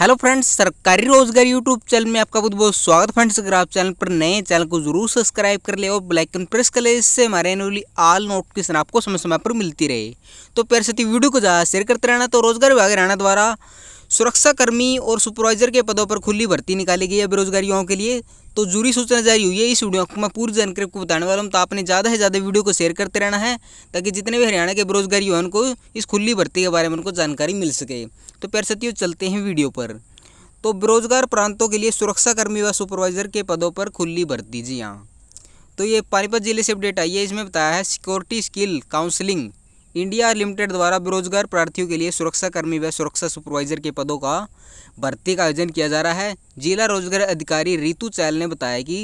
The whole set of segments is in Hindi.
हेलो फ्रेंड्स सरकारी रोजगार यूट्यूब चैनल में आपका बहुत बहुत स्वागत फ्रेंड्स अगर आप चैनल पर नए चैनल को जरूर सब्सक्राइब कर ले और ब्लैकन प्रेस कर ले इससे हमारे एनुअली आल नोटिफिकेशन आपको समय समय पर मिलती रहे तो पैर साथी वीडियो को ज़्यादा शेयर करते रहना तो रोजगार विभाग राणा द्वारा सुरक्षाकर्मी और सुपरवाइजर के पदों पर खुली भर्ती निकाली गई है बेरोजगारी युवाओं के लिए तो जूरी सूचना जारी हुई है इस वीडियो में पूरी जानकारी को बताने वाला हूँ तो आपने ज़्यादा से ज़्यादा वीडियो को शेयर करते रहना है ताकि जितने भी हरियाणा के बेरोजगारी युवा को इस खुली भर्ती के बारे में उनको जानकारी मिल सके तो पैर सत्यो चलते हैं वीडियो पर तो बेरोजगार प्रांतों के लिए सुरक्षाकर्मी व सुपरवाइजर के पदों पर खुली भर्ती जी हाँ तो ये पानीपत जिले से अपडेट आई है इसमें बताया है security skill counselling India limited द्वारा बेरोजगार प्रार्थियों के लिए सुरक्षा कर्मी व सुरक्षा सुपरवाइजर के पदों का भर्ती का आयोजन किया जा रहा है जिला रोजगार अधिकारी रितु चैल ने बताया कि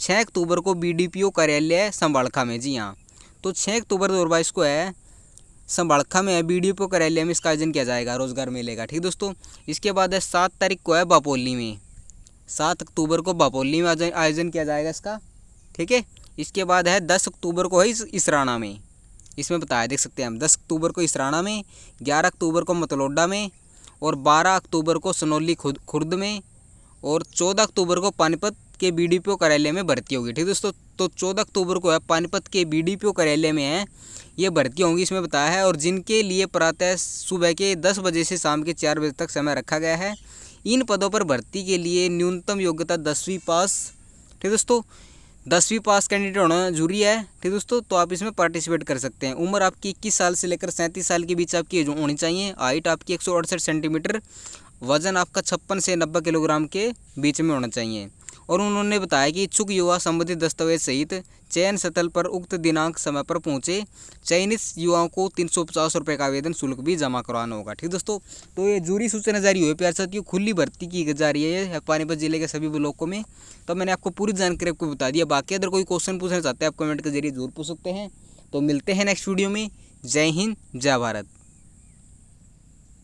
छः अक्टूबर को बीडीपीओ कार्यालय संभाड़खा में जी हाँ तो छः अक्टूबर दो को है संभाड़खा में बी डी कार्यालय में इसका आयोजन किया जाएगा रोजगार का ठीक दोस्तों इसके बाद है सात तारीख को है बापोली में सात अक्टूबर को बापोली में आयोजन किया जाएगा इसका ठीक है इसके बाद है दस अक्टूबर को है इसराना में इसमें बताया देख सकते हैं हम दस अक्टूबर को इसराना में ग्यारह अक्टूबर को मतलोडा में और बारह अक्टूबर को सनौली खुद खुर्द में और चौदह अक्टूबर को पानीपत के बी डी कार्यालय में भर्ती होगी ठीक है दोस्तों तो चौदह अक्टूबर को है पानीपत के बी डी कार्यालय में है ये भर्ती होंगी इसमें बताया है और जिनके लिए प्रातः सुबह के दस बजे से शाम के चार बजे तक समय रखा गया है इन पदों पर भर्ती के लिए न्यूनतम योग्यता दसवीं पास ठीक है दोस्तों दसवीं पास कैंडिडेट होना जरूरी है ठीक दोस्तों तो आप इसमें पार्टिसिपेट कर सकते हैं उम्र आपकी इक्कीस साल से लेकर सैंतीस साल के बीच आपकी एज होनी चाहिए हाइट आपकी एक सेंटीमीटर वजन आपका छप्पन से नब्बे किलोग्राम के बीच में होना चाहिए और उन्होंने बताया कि इच्छुक युवा संबंधित दस्तावेज सहित चयन स्थल पर उक्त दिनांक समय पर पहुंचे चयनित युवाओं को तीन सौ पचास रुपये का आवेदन शुल्क भी जमा करवाना होगा ठीक दोस्तों तो ये जूरी सूचना जारी हुई प्यार साथियों खुली भर्ती की जा रही है पानीपत जिले के सभी ब्लॉकों में तो मैंने आपको पूरी जानकारी आपको बता दिया बाकी अगर कोई क्वेश्चन पूछना चाहते हैं आप कमेंट के जरिए जरूर पूछ सकते हैं तो मिलते हैं नेक्स्ट वीडियो में जय हिंद जय भारत